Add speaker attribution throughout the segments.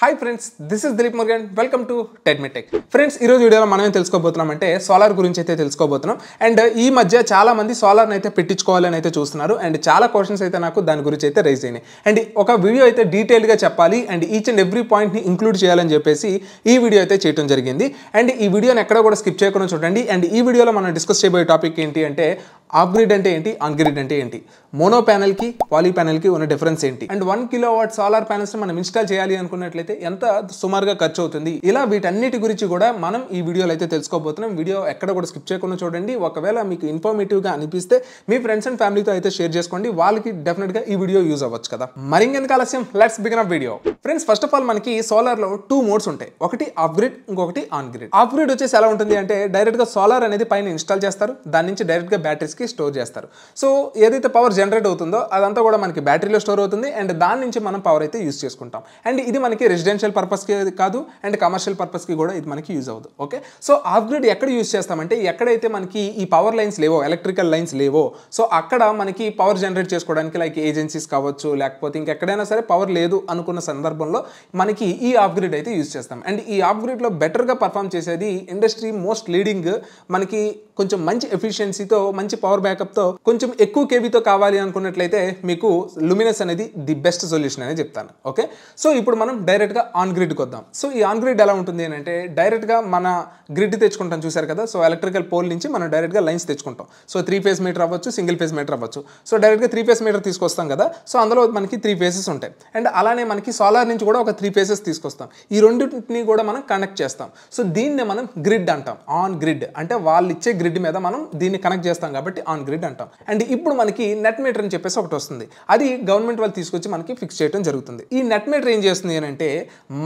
Speaker 1: hi friends this is Dileep Murugan welcome to Tedmitech friends ఈరోజు వీడియోలో మనం ఏం అంటే సోలార్ గురించి అయితే తెలుసుకోబోతున్నాం అండ్ uh, ఈ మధ్య చాలా మంది సోలార్ని అయితే పెట్టించుకోవాలని అయితే చూస్తున్నారు అండ్ చాలా క్వశ్చన్స్ అయితే నాకు దాని గురించి అయితే రైజ్ అయినాయి అండ్ ఒక వీడియో అయితే డీటెయిల్గా చెప్పాలి అండ్ ఈచ్ అండ్ ఎవ్రీ పాయింట్ని ఇంక్లూడ్ చేయాలని చెప్పేసి ఈ వీడియో అయితే చేయడం జరిగింది అండ్ ఈ వీడియోని ఎక్కడ కూడా స్కిప్ చేయకుండా చూడండి అండ్ ఈ వీడియోలో మనం డిస్కస్ చేయబోయే టాపిక్ ఏంటి అంటే ఆఫ్ గ్రిడ్ అంటే ఏంటి ఆన్ గ్రిడ్ అంటే ఏంటి మోనో ప్యానల్కి పాలీ ప్యానల్కి ఉన్న డిఫరెన్స్ ఏంటి and one kilo watt solar panels మనం ఇన్స్టాల్ చేయాలి అనుకున్నట్లయితే అయితే ఎంత సుమారుగా ఖర్చు అవుతుంది ఇలా వీటన్నిటి గురించి కూడా మనం ఈ వీడియోలో అయితే తెలుసుకోబోతున్నాం వీడియో ఎక్కడ కూడా స్కిప్ చేయకుండా చూడండి ఒకవేళ మీకు ఇన్ఫర్మేటివ్గా అనిపిస్తే మీ ఫ్రెండ్స్ అండ్ ఫ్యామిలీతో అయితే షేర్ చేసుకోండి వాళ్ళకి డెఫినెట్గా ఈ వీడియో యూజ్ అవ్వచ్చు కదా మరింగెందుకు ఆలస్యం let's begin up video friends first of all మనకి సోలార్లో టూ మోడ్స్ ఉంటాయి ఒకటి ఆఫ్ గ్రిడ్ ఇంకొకటి ఆన్ గ్రిడ్ ఆఫ్ గ్రిడ్ వచ్చేసి ఎలా ఉంటుంది అంటే డైరెక్ట్గా సోలార్ అనేది పైన ఇన్స్టాల్ చేస్తారు దాని నుంచి డైరెక్ట్గా బ్యాటరీస్కి స్టోర్ చేస్తారు సో ఏదైతే పవర్ జనరేట్ అవుతుందో అదంతా కూడా మనకి బ్యాటరీలో స్టోర్ అవుతుంది అండ్ దాని నుంచి మనం పవర్ అయితే యూస్ చేసుకుంటాం అండ్ ఇది మనకి రెసిడెన్షియల్ పర్పస్కి కాదు అండ్ కమర్షియల్ పర్పస్కి కూడా ఇది మనకి యూజ్ అవ్వదు ఓకే సో ఆఫ్ గ్రిడ్ ఎక్కడ యూజ్ చేస్తామంటే ఎక్కడైతే మనకి ఈ పవర్ లైన్స్ లేవో ఎలక్ట్రికల్ లైన్స్ లేవో సో అక్కడ మనకి పవర్ జనరేట్ చేసుకోవడానికి లైక్ ఏజెన్సీస్ కావచ్చు లేకపోతే ఇంకెక్కడైనా సరే పవర్ లేదు అనుకున్న సందర్భంలో మనకి ఈ ఆఫ్ గ్రిడ్ అయితే యూజ్ చేస్తాం అండ్ ఈ ఆఫ్ గ్రిడ్లో బెటర్గా పర్ఫామ్ చేసేది ఇండస్ట్రీ మోస్ట్ లీడింగ్ మనకి కొంచెం మంచి ఎఫిషియన్సీతో మంచి పవర్ బ్యాకప్తో కొంచెం ఎక్కువ కేబీతో కావాలి అనుకున్నట్లయితే మీకు లుమినస్ అనేది ది బెస్ట్ సొల్యూషన్ అనేది చెప్తాను ఓకే సో ఇప్పుడు మనం డైరెక్ట్ డైరెక్ట్గా ఆన్ గ్రిడ్కి వద్దాం సో ఈ ఆన్ గ్రిడ్ ఎలా ఉంటుంది ఏంటంటే డైరెక్ట్గా మన గ్రిడ్ తెచ్చుకుంటాం చూసారు కదా సో ఎలక్ట్రికల్ పోల్ నుంచి మనం డైరెక్ట్గా లైన్స్ తెచ్చుకుంటాం సో త్రీ ఫేస్ మీటర్ అవ్వచ్చు సింగిల్ ఫేస్ మీటర్ అవ్వచ్చు సో డైరెక్ట్గా త్రీ ఫేస్ మీటర్ తీసుకొస్తాం కదా సో అందులో మనకి త్రీ ఫేసెస్ ఉంటాయి అండ్ అలానే మనకి సోలార్ నుంచి కూడా ఒక త్రీ ఫేసెస్ తీసుకొస్తాం ఈ రెండింటిని కూడా మనం కనెక్ట్ చేస్తాం సో దీన్ని మనం గ్రిడ్ అంటాం ఆన్ గ్రిడ్ అంటే వాళ్ళు ఇచ్చే గ్రిడ్ మీద మనం దీన్ని కనెక్ట్ చేస్తాం కాబట్టి ఆన్ గ్రిడ్ అంటాం అండ్ ఇప్పుడు మనకి నెట్ మీటర్ అని చెప్పేసి ఒకటి వస్తుంది అది గవర్నమెంట్ వాళ్ళు తీసుకొచ్చి మనకి ఫిక్స్ చేయడం జరుగుతుంది ఈ నెట్ మీటర్ ఏం చేస్తుంది అంటే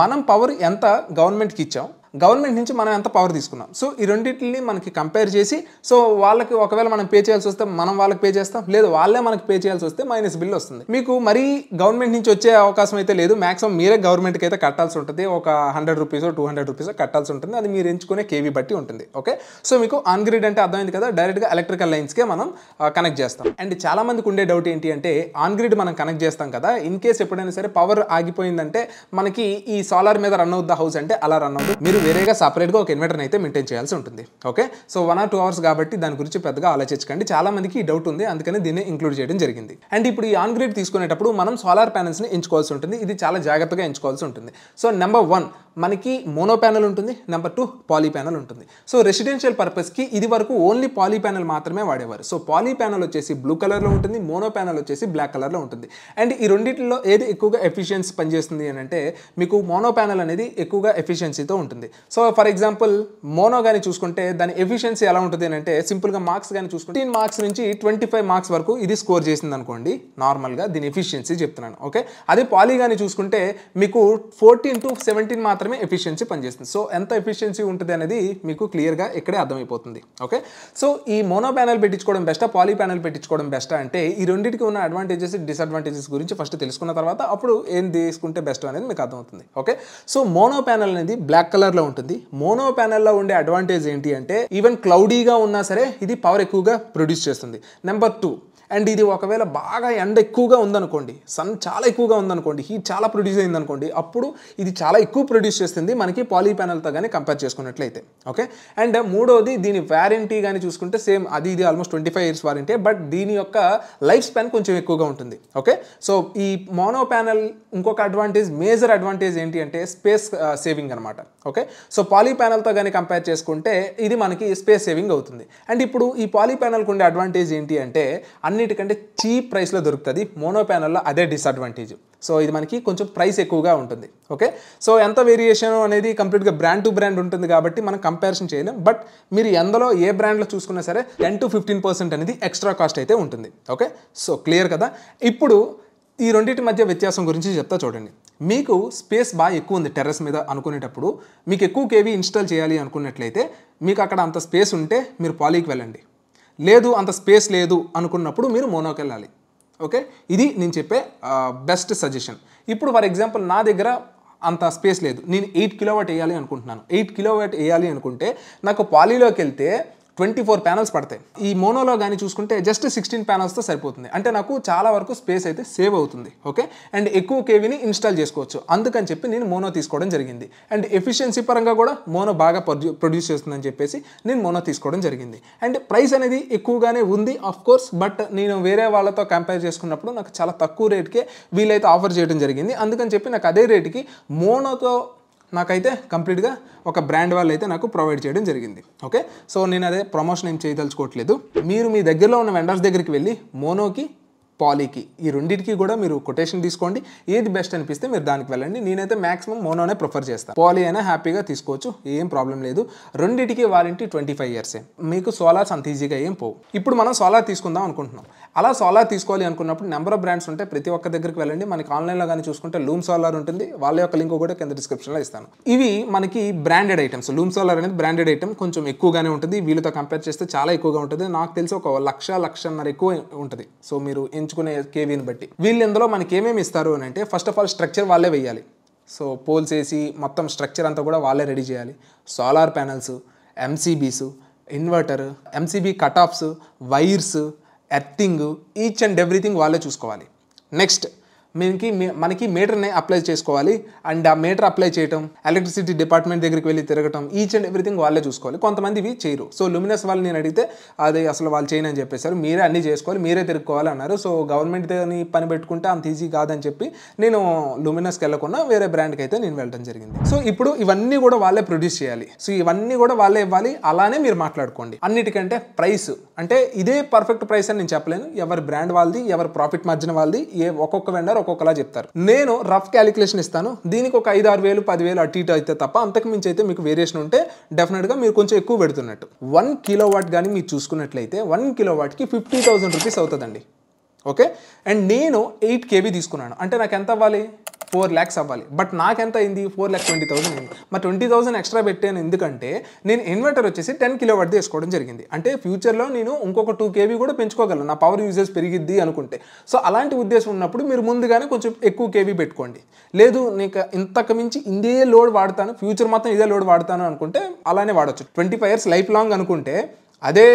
Speaker 1: మనం పవర్ ఎంత గవర్నమెంట్కి ఇచ్చాం గవర్నమెంట్ నుంచి మనం ఎంత పవర్ తీసుకున్నాం సో ఈ రెండింటిని మనకి కంపేర్ చేసి సో వాళ్ళకి ఒకవేళ మనం పే చేయాల్సి వస్తే మనం వాళ్ళకి పే చేస్తాం లేదు వాళ్ళే మనకి పే చేయాల్సి వస్తే మైనస్ బిల్ వస్తుంది మీకు మరీ గవర్నమెంట్ నుంచి వచ్చే అవకాశం అయితే లేదు మాక్సిమం మీరే గవర్నమెంట్కి అయితే కట్టాల్సి ఉంటుంది ఒక hundred rupees two hundred rupees కట్టాల్సి ఉంటుంది అది మీరు ఎంచుకునే కేవీ బట్టి ఉంటుంది ఓకే సో మీకు ఆన్ గ్రిడ్ అంటే అర్థమైంది కదా డైరెక్ట్గా ఎలక్ట్రికల్ లైన్స్కే మనం కనెక్ట్ చేస్తాం అండ్ చాలా మందికి ఉండే డౌట్ ఏంటి అంటే ఆన్ గ్రిడ్ మనం కనెక్ట్ చేస్తాం కదా ఇన్ కేస్ ఎప్పుడైనా సరే పవర్ ఆగిపోయిందంటే మనకి ఈ సోలార్ మీద రన్ అవుద్దా హౌస్ అంటే అలా రన్ అవుతుంది మీరు వేరేగా సపరేట్గా ఒక ఇన్వర్టర్ని అయితే మెయింటైన్ చేయాల్సి ఉంటుంది okay so one or two hours కాబట్టి దాని గురించి పెద్దగా ఆలోచించకండి చాలా మందికి డౌట్ ఉంది అందుకని దీన్ని ఇంక్లూడ్ చేయడం జరిగింది అండ్ ఇప్పుడు ఈ ఆన్ గ్రేడ్ తీసుకునేటప్పుడు మనం సోలార్ ప్యానల్స్ని ఎంచుకోవాల్సి ఉంటుంది ఇది చాలా జాగ్రత్తగా ఎంచుకోవాల్సి ఉంటుంది సో నెంబర్ వన్ మనకి మోనో ప్యానల్ ఉంటుంది నెంబర్ టూ పాలీ ప్యానల్ ఉంటుంది సో రెసిడెన్షియల్ పర్పస్కి ఇది వరకు ఓన్లీ పాలీ ప్యానల్ మాత్రమే వాడేవారు సో పాలీ ప్యానల్ వచ్చేసి బ్లూ కలర్లో ఉంటుంది మోనో ప్యానల్ వచ్చేసి బ్లాక్ కలర్లో ఉంటుంది అండ్ ఈ రెండింటిలో ఏది ఎక్కువగా ఎఫిషియన్సీ పనిచేస్తుంది అని అంటే మీకు మోనో ప్యానల్ అనేది ఎక్కువగా ఎఫిషియన్సీతో ఉంటుంది సో ఫర్ ఎగ్జాంపుల్ మోనో కానీ చూసుకుంటే దాని ఎఫిషియన్సీ ఎలా ఉంటుంది అని అంటే సింపుల్గా మార్క్స్ కానీ చూసుకుంటే టీన్ మార్క్స్ నుంచి ట్వంటీ ఫైవ్ మార్క్స్ వరకు ఇది స్కోర్ చేసింది అనుకోండి నార్మల్గా దీని ఎఫిషియన్సీ చెప్తున్నాను ఓకే అదే పాలీ కానీ చూసుకుంటే మీకు ఫోర్టీన్ టు సెవెంటీన్ మార్క్స్ మాత్రమే ఎఫిషియన్సీ పనిచేస్తుంది సో ఎంత ఎఫిషియన్సీ ఉంటుంది అనేది మీకు క్లియర్గా ఇక్కడే అర్థమైపోతుంది ఓకే సో ఈ మోనో ప్యానల్ పెట్టించుకోవడం బెస్టా పాలీ ప్యానల్ పెట్టించుకోవడం బెస్టా అంటే ఈ రెండింటికి ఉన్న అడ్వాంటేజెస్ డిసడ్వాంటేజెస్ గురించి ఫస్ట్ తెలుసుకున్న తర్వాత అప్పుడు ఏం తీసుకుంటే బెస్ట్ అనేది మీకు అర్థమవుతుంది ఓకే సో మోనో ప్యానల్ అనేది బ్లాక్ కలర్లో ఉంటుంది మోనో ప్యానల్లో ఉండే అడ్వాంటేజ్ ఏంటి అంటే ఈవెన్ క్లౌడీగా ఉన్నా సరే ఇది పవర్ ఎక్కువగా ప్రొడ్యూస్ చేస్తుంది నెంబర్ టూ అండ్ ఇది ఒకవేళ బాగా ఎండ ఎక్కువగా ఉందనుకోండి సన్ చాలా ఎక్కువగా ఉందనుకోండి హీట్ చాలా ప్రొడ్యూస్ అయిందనుకోండి అప్పుడు ఇది చాలా ఎక్కువ ప్రొడ్యూస్ చేస్తుంది మనకి పాలీ ప్యానల్తో కానీ కంపేర్ చేసుకున్నట్లయితే ఓకే అండ్ మూడోది దీని వ్యారంటీ కానీ చూసుకుంటే సేమ్ అది ఇది almost twenty five years warranty but దీని యొక్క లైఫ్ స్పాన్ కొంచెం ఎక్కువగా ఉంటుంది ఓకే సో ఈ మోనో ప్యానల్ ఇంకొక అడ్వాంటేజ్ మేజర్ అడ్వాంటేజ్ ఏంటి అంటే స్పేస్ సేవింగ్ అనమాట ఓకే సో పాలీ ప్యానల్తో కానీ కంపేర్ చేసుకుంటే ఇది మనకి స్పేస్ సేవింగ్ అవుతుంది అండ్ ఇప్పుడు ఈ పాలీ ప్యానల్కి ఉండే అడ్వాంటేజ్ ఏంటి అంటే అన్ని అన్నిటికంటే చీప్ ప్రైస్లో దొరుకుతుంది మోనో ప్యానల్లో అదే డిసడ్వాంటేజ్ సో ఇది మనకి కొంచెం ప్రైస్ ఎక్కువగా ఉంటుంది ఓకే సో ఎంత వేరియేషన్ అనేది కంప్లీట్గా బ్రాండ్ టు బ్రాండ్ ఉంటుంది కాబట్టి మనం కంపారిజన్ చేయలేం బట్ మీరు ఎందులో ఏ బ్రాండ్లో చూసుకున్నా సరే టెన్ టు ఫిఫ్టీన్ పర్సెంట్ అనేది ఎక్స్ట్రా కాస్ట్ అయితే ఉంటుంది ఓకే సో క్లియర్ కదా ఇప్పుడు ఈ రెండింటి మధ్య వ్యత్యాసం గురించి చెప్తా చూడండి మీకు స్పేస్ బాగా ఎక్కువ ఉంది టెర్రస్ మీద అనుకునేటప్పుడు మీకు ఎక్కువ కేవీ ఇన్స్టాల్ చేయాలి అనుకున్నట్లయితే మీకు అక్కడ అంత స్పేస్ ఉంటే మీరు పాలీకి వెళ్ళండి లేదు అంత స్పేస్ లేదు అనుకున్నప్పుడు మీరు మోనోకి వెళ్ళాలి ఓకే ఇది నేను చెప్పే బెస్ట్ సజెషన్ ఇప్పుడు ఫర్ ఎగ్జాంపుల్ నా దగ్గర అంత స్పేస్ లేదు నేను ఎయిట్ కిలోవాట్ వేయాలి అనుకుంటున్నాను ఎయిట్ కిలోవాట్ వేయాలి అనుకుంటే నాకు పాలీలోకి వెళ్తే ట్వంటీ ఫోర్ ప్యానల్స్ పడతాయి ఈ మోనోలో కానీ చూసుకుంటే జస్ట్ సిక్స్టీన్ ప్యానల్స్తో సరిపోతుంది అంటే నాకు చాలా వరకు స్పేస్ అయితే సేవ్ అవుతుంది ఓకే అండ్ ఎక్కువ కేవీని ఇన్స్టాల్ చేసుకోవచ్చు అందుకని చెప్పి నేను మోనో తీసుకోవడం జరిగింది అండ్ ఎఫిషియన్సీ పరంగా కూడా మోనో బాగా ప్రొడ్యూస్ చేస్తుందని చెప్పేసి నేను మోనో తీసుకోవడం జరిగింది అండ్ ప్రైస్ అనేది ఎక్కువగానే ఉంది ఆఫ్ కోర్స్ బట్ నేను వేరే వాళ్ళతో కంపేర్ చేసుకున్నప్పుడు నాకు చాలా తక్కువ రేట్కే వీలైతే ఆఫర్ చేయడం జరిగింది అందుకని చెప్పి నాకు అదే రేటుకి మోనోతో నాకైతే కంప్లీట్గా ఒక బ్రాండ్ వాళ్ళు అయితే నాకు ప్రొవైడ్ చేయడం జరిగింది ఓకే సో నేను అదే ప్రమోషన్ ఏం చేయదలుచుకోవట్లేదు మీరు మీ దగ్గరలో ఉన్న వెండర్స్ దగ్గరికి వెళ్ళి మోనోకి పాలీకి ఈ రెండింటికి కూడా మీరు కొటేషన్ తీసుకోండి ఏది బెస్ట్ అనిపిస్తే మీరు దానికి వెళ్ళండి నేనైతే మాక్సిమం మోనోనే ప్రిఫర్ చేస్తాను పాలీ అయినా హ్యాపీగా తీసుకోవచ్చు ఏం ప్రాబ్లం లేదు రెండింటికి వారంటీ ట్వంటీ ఫైవ్ ఇయర్సే మీకు సోలార్స్ అంత ఈజీగా ఏం పోవు ఇప్పుడు మనం సోలార్ తీసుకుందాం అనుకుంటున్నాం అలా సోలార్ తీసుకోవాలి అనుకున్నప్పుడు నెంబర్ ఆఫ్ బ్రాండ్స్ ఉంటే ప్రతి ఒక్క దగ్గరికి వెళ్ళండి మనకి ఆన్లైన్లో కానీ చూసుకుంటే లూమ్ సోలార్ ఉంటుంది వాళ్ళ యొక్క లింక్ కూడా కింద డిస్క్రిప్షన్లో ఇస్తాను ఇవి మనకి బ్రాండెడ్ ఐటమ్స్ లూమ్ సోలార్ అనేది బ్రాండెడ్ ఐటమ్ కొంచెం ఎక్కువగానే ఉంటుంది వీళ్ళతో కంపేర్ చేస్తే చాలా ఎక్కువగా ఉంటుంది నాకు తెలిసి ఒక లక్ష లక్షన్నర ఎక్కువ ఉంటుంది సో మీరు ఉంచుకునే కేవీని బట్టి వీళ్ళు ఇందులో మనకి ఏమేమి ఇస్తారు అని అంటే ఫస్ట్ ఆఫ్ ఆల్ స్ట్రక్చర్ వాళ్ళే వేయాలి సో పోల్స్ వేసి మొత్తం స్ట్రక్చర్ అంతా కూడా వాళ్ళే రెడీ చేయాలి solar panels MCBs inverter MCB cut offs wires earthing each and everything వాళ్ళే చూసుకోవాలి నెక్స్ట్ మనకి మనకి మీటర్ని అప్లై చేసుకోవాలి అండ్ ఆ మీటర్ అప్లై చేయటం ఎలక్ట్రిసిటీ డిపార్ట్మెంట్ దగ్గరికి వెళ్ళి తిరగటం ఈచ్ అండ్ ఎవ్రీథింగ్ వాళ్ళే చూసుకోవాలి కొంతమంది ఇవి చేయరు సో లుమినస్ వాళ్ళు నేను అడిగితే అది అసలు వాళ్ళు చేయనని చెప్పేశారు మీరే అన్నీ చేసుకోవాలి మీరే తిరుక్కోవాలి అన్నారు సో గవర్నమెంట్ పని పెట్టుకుంటే అంత ఈజీ కాదని చెప్పి నేను లుమినస్కి వెళ్ళకుండా వేరే బ్రాండ్కి అయితే నేను వెళ్ళడం జరిగింది సో ఇప్పుడు ఇవన్నీ కూడా వాళ్ళే ప్రొడ్యూస్ చేయాలి సో ఇవన్నీ కూడా వాళ్ళే ఇవ్వాలి అలానే మీరు మాట్లాడుకోండి అన్నిటికంటే ప్రైస్ అంటే ఇదే పర్ఫెక్ట్ ప్రైస్ అని నేను చెప్పలేను ఎవరి బ్రాండ్ వాళ్ళది ఎవరి ప్రాఫిట్ మార్జిన్ వాళ్ళది ఏ ఒక్కొక్క వెండర్ ఒక్కొక్కలా చెప్తారు నేను రఫ్ క్యాలిక్యులేషన్ ఇస్తాను దీనికి ఒక ఐదు ఆరు వేలు పదివేలు అటు ఇటు అయితే తప్ప అంతకు మించి అయితే మీకు వేరియేషన్ ఉంటే డెఫినెట్గా మీరు కొంచెం ఎక్కువ పెడుతున్నట్టు వన్ కిలో వాట్ కానీ మీరు చూసుకున్నట్లయితే వన్ కిలో వాట్కి ఫిఫ్టీ థౌసండ్ రూపీస్ అవుతుందండి ఓకే అండ్ నేను ఎయిట్ కేబీ తీసుకున్నాను అంటే నాకు ఎంత అవ్వాలి ఫోర్ ల్యాక్స్ అవ్వాలి బట్ నాకెంత అయింది ఫోర్ ల్యాక్ ట్వంటీ థౌసండ్ అయింది మరి ట్వంటీ థౌసండ్ ఎక్స్ట్రా పెట్టాను ఎందుకంటే నేను ఇన్వర్టర్ వచ్చేసి టెన్ కిలో వాట్ తీసుకోవడం జరిగింది అంటే ఫ్యూచర్లో నేను ఇంకొక టూ కేవీ కూడా పెంచుకోగలను నా పవర్ యూజెస్ పెరిగిద్ది అనుకుంటే సో అలాంటి ఉద్దేశం ఉన్నప్పుడు మీరు ముందుగానే కొంచెం ఎక్కువ కేబీ పెట్టుకోండి లేదు నీకు ఇంతకు మించి ఇదే లోడ్ వాడతాను ఫ్యూచర్ మొత్తం ఇదే లోడ్ వాడతాను అనుకుంటే అలానే వాడచ్చు twenty five years life long అనుకుంటే అదే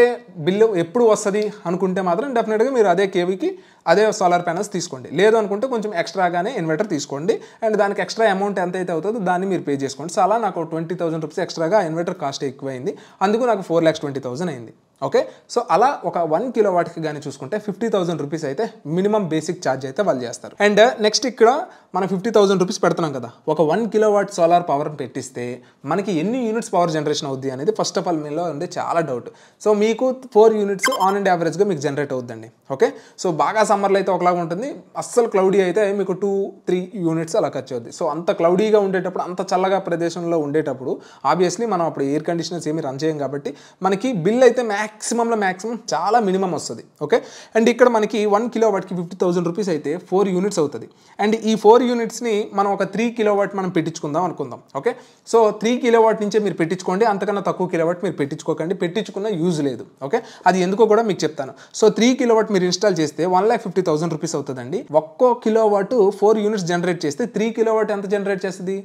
Speaker 1: బిల్లు ఎప్పుడు వస్తుంది అనుకుంటే మాత్రం డెఫినెట్గా మీరు అదే కేవీకి అదే సోలార్ ప్యానల్స్ తీసుకోండి లేదు అనుకుంటే కొంచెం ఎక్స్ట్రాగానే ఇన్వర్టర్ తీసుకోండి అండ్ దానికి ఎక్స్ట్రా అమౌంట్ ఎంత అయితే అవుతుందో దాన్ని మీరు పే చేసుకోండి సో అలా నాకు ట్వంటీ థౌసండ్ రూపీస్ ఎక్స్ట్రాగా ఇన్వర్టర్ కాస్ట్ ఎక్కువైంది అందుకు నాకు ఫోర్ ల్యాక్స్ ట్వంటీ థౌసండ్ అయింది ఓకే సో అలా ఒక వన్ కిలో వాటికి కానీ చూసుకుంటే ఫిఫ్టీ థౌసండ్ రూపీస్ అయితే మినిమం బేసిక్ ఛార్జ్ అయితే వాళ్ళు చేస్తారు అండ్ నెక్స్ట్ ఇక్కడ మనం ఫిఫ్టీ థౌసండ్ రూపీస్ పెడుతున్నాం కదా ఒక one kilo watt solar power పెట్టిస్తే మనకి ఎన్ని యూనిట్స్ పవర్ జనరేషన్ అవుద్ది అనేది ఫస్ట్ ఆఫ్ ఆల్ మీలో ఉండే చాలా డౌట్ సో మీకు ఫోర్ యూనిట్స్ ఆన్ అండ్ యావరేజ్గా మీకు జనరేట్ అవుద్దండి ఓకే సో బాగా సమ్మర్లో అయితే ఒకలాగా ఉంటుంది అస్సలు క్లౌడీ అయితే మీకు టూ త్రీ యూనిట్స్ అలా ఖర్చు అవుద్ది సో అంత క్లౌడీగా ఉండేటప్పుడు అంత చల్లగా ప్రదేశంలో ఉండేటప్పుడు ఆబ్వియస్లీ మనం అప్పుడు ఎయిర్ కండిషనర్స్ ఏమి రన్ చేయం కాబట్టి మనకి బిల్ అయితే మ్యాక్స్ మ్యాక్సిమంలో మ్యాక్సిమం చాలా మినిమం వస్తుంది ఓకే అండ్ ఇక్కడ మనకి వన్ కిలో వాట్కి ఫిఫ్టీ థౌసండ్ రూపీస్ అయితే ఫోర్ యూనిట్స్ అవుతుంది అండ్ ఈ ఫోర్ యూనిట్స్ని మనం ఒక త్రీ కిలో వాట్ మనం పెట్టించుకుందాం అనుకుందాం okay so three kilo watt నుంచే మీరు పెట్టించుకోండి అంతకన్నా తక్కువ కిలో వాట్ మీరు పెట్టించుకోకండి పెట్టించుకున్న యూజ్ లేదు ఓకే అది ఎందుకో కూడా మీకు చెప్తాను సో త్రీ కిలో వాట్ మీరు ఇన్స్టాల్ చేస్తే one lakh fifty thousand rupees అవుతుందండి ఒక్కో kilo watt four units generate చేస్తే త్రీ కిలో వాట్ ఎంత జనరేట్ చేస్తుంది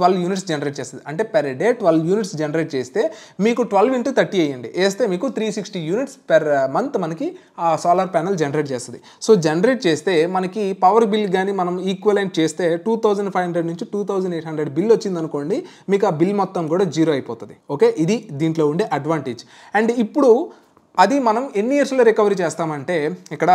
Speaker 1: ట్వెల్వ్ యూనిట్స్ జనరేట్ చేస్తుంది అంటే per day twelve units generate చేస్తే మీకు ట్వెల్వ్ ఇంటూ థర్టీ వేయండి వేస్తే మీకు three sixty units per month మనకి ఆ సోలార్ ప్యానల్ జనరేట్ చేస్తుంది సో జనరేట్ చేస్తే మనకి పవర్ బిల్ కానీ మనం ఈక్వలెంట్ చేస్తే టూ థౌజండ్ ఫైవ్ హండ్రెడ్ నుంచి two thousand eight hundred bill వచ్చిందనుకోండి మీకు ఆ బిల్ మొత్తం కూడా జీరో అయిపోతుంది ఓకే ఇది దీంట్లో ఉండే అడ్వాంటేజ్ అండ్ ఇప్పుడు అది మనం ఎన్ని ఇయర్స్లో రికవరీ చేస్తామంటే ఇక్కడ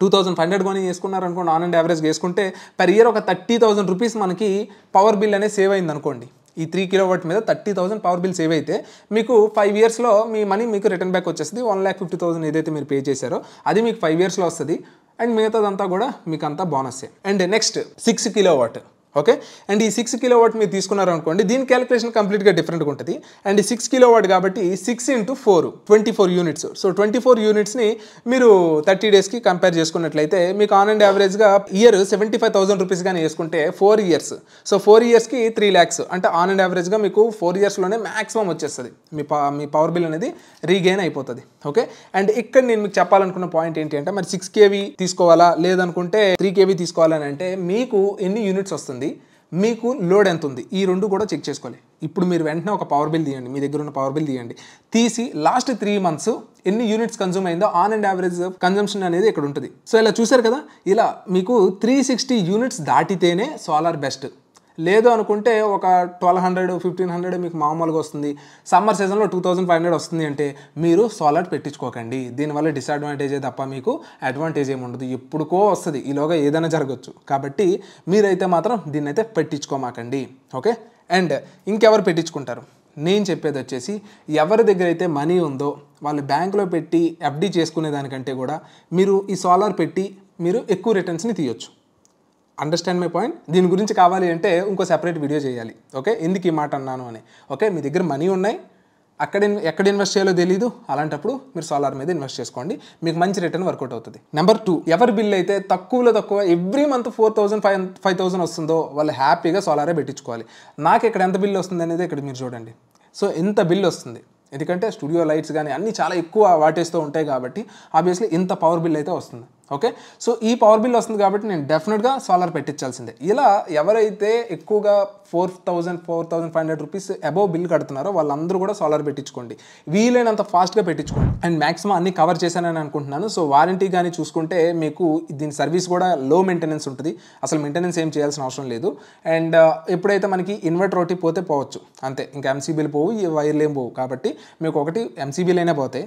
Speaker 1: టూ థౌసండ్ ఫైవ్ హండ్రెడ్ కొని వేసుకున్నారనుకోండి ఆన్ అండ్ యావరేజ్ వేసుకుంటే పర్ ఇయర్ ఒక థర్టీ థౌసండ్ రూపీస్ మనకి పవర్ బిల్ అనేది సేవ్ అయింది అనుకోండి ఈ త్రీ కిలో వాటి మీద thirty thousand power bill save అయితే మీకు ఫైవ్ ఇయర్స్లో మీ మనీ మీకు రిటర్న్ బ్యాక్ వచ్చేస్తుంది వన్ ల్యాక్ ఫిఫ్టీ థౌసండ్ ఏదైతే మీరు పే చేశారో అది మీకు ఫైవ్ ఇయర్స్లో వస్తుంది అండ్ మిగతాదంతా కూడా మీకు అంతా bonus and next six kilo watt okay and ఈ సిక్స్ కిలో వాట్ మీరు తీసుకున్నారనుకోండి దీని క్యాలిక్యులేషన్ కంప్లీట్గా డిఫరెంట్గా ఉంటుంది అండ్ సిక్స్ కిలో వాట్ కాబట్టి six into four twenty four units so twenty four యూనిట్స్ని మీరు థర్టీ డేస్కి కంపేర్ చేసుకున్నట్లయితే మీకు ఆన్ అండ్ యావరేజ్గా year seventy five thousand rupees కానీ వేసుకుంటే ఫోర్ ఇయర్స్ సో ఫోర్ ఇయర్స్కి త్రీ ల్యాక్స్ అంటే ఆన్ అండ్ యావరేజ్గా మీకు ఫోర్ ఇయర్స్లోనే మ్యాక్సిమం వచ్చేస్తుంది మీ ప మీ పవర్ బిల్ అనేది రీగెయిన్ అయిపోతుంది ఓకే అండ్ ఇక్కడ నేను మీకు చెప్పాలనుకున్న పాయింట్ ఏంటి అంటే మరి సిక్స్ కేవీ తీసుకోవాలా లేదనుకుంటే త్రీ కేవీ తీసుకోవాలని అంటే మీకు ఎన్ని యూనిట్స్ వస్తుంది ఉంది మీకు లోడ్ ఎంత ఉంది ఈ రెండు కూడా చెక్ చేసుకోవాలి ఇప్పుడు మీరు వెంటనే ఒక పవర్ బిల్ తీయండి మీ దగ్గర ఉన్న పవర్ బిల్ తీయండి తీసి లాస్ట్ త్రీ మంత్స్ ఎన్ని యూనిట్స్ కన్జ్యూమ్ అయిందో ఆన్ అండ్ యావరేజ్ కన్జంప్షన్ అనేది ఇక్కడ ఉంటుంది సో ఇలా చూసారు కదా ఇలా మీకు త్రీ సిక్స్టీ యూనిట్స్ దాటితేనే సోలార్ బెస్ట్ లేదు అనుకుంటే ఒక ట్వెల్వ్ హండ్రెడ్ ఫిఫ్టీన్ హండ్రెడ్ మీకు మామూలుగా వస్తుంది సమ్మర్ సీజన్లో టూ థౌసండ్ ఫైవ్ హండ్రెడ్ వస్తుంది అంటే మీరు సోలార్ పెట్టించుకోకండి దీనివల్ల డిసడ్వాంటేజే తప్ప మీకు అడ్వాంటేజ్ ఏమి ఉండదు ఎప్పుడుకో వస్తుంది ఈలోగా ఏదైనా జరగచ్చు కాబట్టి మీరైతే మాత్రం దీన్ని అయితే పెట్టించుకోమాకండి ఓకే అండ్ ఇంకెవరు పెట్టించుకుంటారు నేను చెప్పేది వచ్చేసి ఎవరి దగ్గర అయితే మనీ ఉందో వాళ్ళు బ్యాంకులో పెట్టి ఎఫ్డీ చేసుకునే దానికంటే కూడా మీరు ఈ సోలార్ పెట్టి మీరు ఎక్కువ రిటర్న్స్ని తీయొచ్చు అండర్స్టాండ్ మై పాయింట్ దీని గురించి కావాలి అంటే ఇంకో సెపరేట్ వీడియో చేయాలి ఓకే ఎందుకు ఈ మాట అన్నాను అని ఓకే మీ దగ్గర మనీ ఉన్నాయి అక్కడ ఎక్కడ ఇన్వెస్ట్ చేయాలో తెలియదు అలాంటప్పుడు మీరు సోలార్ మీద ఇన్వెస్ట్ చేసుకోండి మీకు మంచి రిటర్న్ వర్కౌట్ అవుతుంది నెంబర్ టూ ఎవరి బిల్ అయితే తక్కువలో తక్కువ every month four thousand five five thousand వస్తుందో వాళ్ళు హ్యాపీగా సోలారే పెట్టించుకోవాలి నాకు ఇక్కడ ఎంత బిల్ వస్తుంది అనేది ఇక్కడ మీరు చూడండి సో ఎంత బిల్ వస్తుంది ఎందుకంటే స్టూడియో లైట్స్ కానీ అన్నీ చాలా ఎక్కువ వాటేజ్తో ఉంటాయి కాబట్టి ఆబ్వియస్లీ ఇంత పవర్ బిల్ అయితే వస్తుంది ఓకే సో ఈ పవర్ బిల్ వస్తుంది కాబట్టి నేను డెఫినెట్గా సోలార్ పెట్టించాల్సిందే ఇలా ఎవరైతే ఎక్కువగా four thousand four thousand five hundred rupees above bill కడుతున్నారో వాళ్ళందరూ కూడా సోలార్ పెట్టించుకోండి వీలైనంత ఫాస్ట్గా పెట్టించుకోండి అండ్ మ్యాక్సిమం అన్ని కవర్ చేశానని అనుకుంటున్నాను సో వారంటీ కానీ చూసుకుంటే మీకు దీని సర్వీస్ కూడా లో మెయింటెనెన్స్ ఉంటుంది అసలు మెయింటెనెన్స్ ఏం చేయాల్సిన అవసరం లేదు అండ్ uh, ఎప్పుడైతే మనకి ఇన్వర్టర్ ఒకటి పోతే పోవచ్చు అంతే ఇంకా ఎంసీబీలు పోవు ఈ వైర్లు ఏం పోవు కాబట్టి మీకు ఒకటి ఎంసీబీలైనా పోతే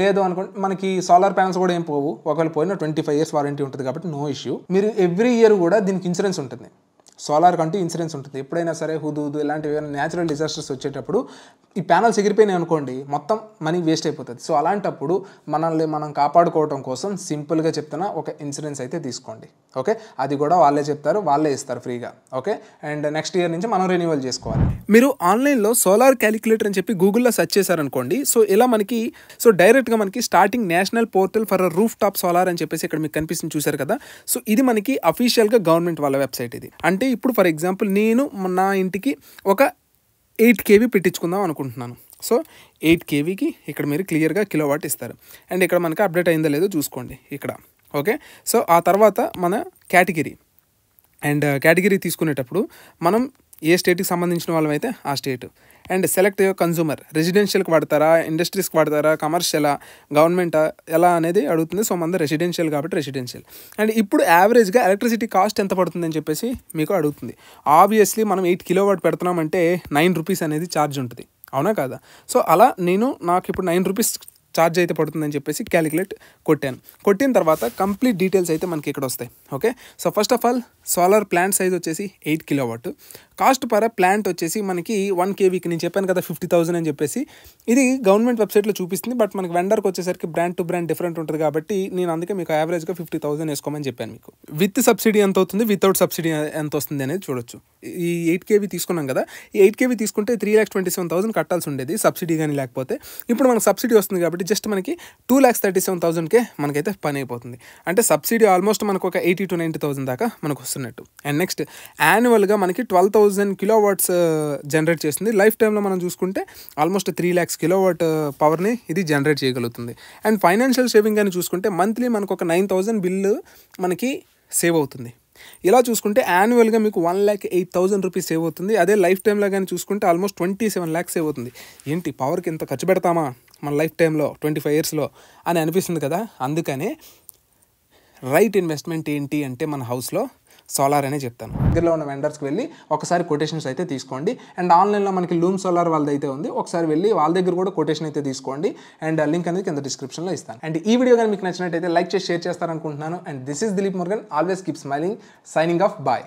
Speaker 1: లేదు అనుకుంటే మనకి సోలార్ ప్యానల్స్ కూడా ఏం పోవు ఒకవేళ పోయినా ట్వంటీ ఫైవ్ ఇయర్స్ వారంటీ ఉంటుంది కాబట్టి నో ఇష్యూ మీరు ఎవ్రీ ఇయర్ కూడా దీనికి ఇన్సూరెన్స్ ఉంటుంది సోలార్ కంటూ ఇన్సూరెన్స్ ఉంటుంది ఎప్పుడైనా సరే హుదూదు ఇలాంటివి ఏమైనా న్యాచురల్ డిజాస్టర్స్ వచ్చేటప్పుడు ఈ ప్యానల్స్ ఎగిరిపోయినాయి అనుకోండి మొత్తం మనీ వేస్ట్ అయిపోతుంది సో అలాంటప్పుడు మనల్ని మనం కాపాడుకోవడం కోసం సింపుల్గా చెప్తున్న ఒక ఇన్సూరెన్స్ అయితే తీసుకోండి ఓకే అది కూడా వాళ్ళే చెప్తారు వాళ్ళే ఇస్తారు ఫ్రీగా ఓకే అండ్ నెక్స్ట్ ఇయర్ నుంచి మనం రెన్యువల్ చేసుకోవాలి మీరు ఆన్లైన్లో సోలార్ క్యాలిక్యులేటర్ అని చెప్పి గూగుల్లో సెర్చ్ చేశారనుకోండి సో ఇలా మనకి సో డైరెక్ట్గా మనకి starting national portal for rooftop solar అని చెప్పేసి ఇక్కడ మీకు కనిపిస్తుంది చూశారు కదా సో ఇది మనకి అఫీషియల్గా గవర్నమెంట్ వాళ్ళ వెబ్సైట్ ఇది అంటే అంటే ఇప్పుడు ఫర్ ఎగ్జాంపుల్ నేను నా ఇంటికి ఒక ఎయిట్ కేవీ పెట్టించుకుందాం అనుకుంటున్నాను సో ఎయిట్ కేవీకి ఇక్కడ మీరు క్లియర్గా కిలో వాట్ ఇస్తారు అండ్ ఇక్కడ మనకి అప్డేట్ అయిందో లేదో చూసుకోండి ఇక్కడ ఓకే సో ఆ తర్వాత మన కేటగిరీ అండ్ కేటగిరీ తీసుకునేటప్పుడు మనం ఏ స్టేట్కి సంబంధించిన వాళ్ళమైతే ఆ స్టేట్ అండ్ సెలెక్ట్ కన్జ్యూమర్ రెసిడెన్షియల్కి వాడతారా ఇండస్ట్రీస్కి వాడతారా కమర్షియలా గవర్నమెంటా ఎలా అనేది అడుగుతుంది సో మంది రెసిడెన్షియల్ కాబట్టి రెసిడెన్షియల్ అండ్ ఇప్పుడు యావరేజ్గా ఎలక్ట్రిసిటీ కాస్ట్ ఎంత పడుతుందని చెప్పేసి మీకు అడుగుతుంది ఆబ్వియస్లీ మనం ఎయిట్ కిలో వాట్ పెడుతున్నామంటే నైన్ రూపీస్ అనేది ఛార్జ్ ఉంటుంది అవునా కాదా సో అలా నేను నాకు ఇప్పుడు నైన్ రూపీస్ ఛార్జ్ అయితే పడుతుందని చెప్పేసి క్యాలిక్యులేట్ కొట్టాను కొట్టిన తర్వాత కంప్లీట్ డీటెయిల్స్ అయితే మనకి ఇక్కడ వస్తాయి okay so first of all solar plant size వచ్చేసి eight kilo watt cost per plant వచ్చేసి మనకి వన్ కేవీకి నేను చెప్పాను కదా ఫిఫ్టీ థౌసండ్ అని చెప్పేసి ఇది గవర్నమెంట్ వెబ్సైట్లో చూపిస్తుంది బట్ మనకి వెండర్కి వచ్చేసరికి బ్రాండ్ టు బ్రాండ్ డిఫరెంట్ ఉంటుంది కాబట్టి నేను అందుకే మీకు యావరేజ్గా ఫిఫ్టీ థౌసండ్ వేసుకోమని చెప్పాను మీకు విత్ సబ్సిడీ ఎంత అవుతుంది వితౌట్ సబ్సిడీ ఎంత వస్తుంది అనేది చూడొచ్చు ఈ ఎయిట్ కేవీ తీసుకున్నాం కదా ఈ ఎయిట్ కేవీ తీసుకుంటే three lakhs twenty seven thousand కట్టాల్సి ఉండేది సబ్సిడీ కానీ లేకపోతే ఇప్పుడు మనకు సబ్సిడీ వస్తుంది కాబట్టి జస్ట్ మనకి టూ ల్యాక్స్ థర్టీ సెవెన్ థౌసండ్కే మనకైతే పని అయిపోతుంది అంటే సబ్సిడీ ఆల్మోస్ట్ మనకు ఒక ఎయిటీ టు నైంటీ థౌసండ్ దాకా మనకు వస్తున్నట్టు అండ్ నెక్స్ట్ యాన్యువల్గా మనకి twelve thousand kilo watts generate చేస్తుంది లైఫ్ టైంలో మనం చూసుకుంటే almost three lakhs kilo watt పవర్ని ఇది జనరేట్ చేయగలుగుతుంది అండ్ ఫైనాన్షియల్ సేవింగ్ అని చూసుకుంటే మంత్లీ మనకు ఒక నైన్ థౌసండ్ బిల్లు మనకి సేవ్ అవుతుంది ఇలా చూసుకుంటే యాన్యువల్గా మీకు one lakh eight thousand rupees save అవుతుంది అదే లైఫ్ టైంలో కానీ చూసుకుంటే almost twenty seven lakhs save అవుతుంది ఏంటి పవర్కి ఎంత ఖర్చు పెడతామా మన లైఫ్ టైంలో ట్వంటీ ఫైవ్ ఇయర్స్లో అని అనిపిస్తుంది కదా అందుకని రైట్ ఇన్వెస్ట్మెంట్ ఏంటి అంటే మన హౌస్లో సోలార్ అనే చెప్తాను దగ్గరలో ఉన్న వెండర్స్కి వెళ్ళి ఒకసారి కొటేషన్స్ అయితే తీసుకోండి అండ్ ఆన్లైన్లో మనకి లూమ్ సోలార్ వాళ్ళదైతే ఉంది ఒకసారి వెళ్ళి వాళ్ళ దగ్గర కూడా కొటేషన్ అయితే తీసుకోండి అండ్ లింక్ అనేది కింద డిస్క్రిప్షన్లో ఇస్తాను అండ్ ఈ వీడియో కానీ మీకు నచ్చినట్టయితే లైక్ చేసి షేర్ చేస్తారనుకుంటున్నాను and this is Dileep Murugan always keep smiling signing off bye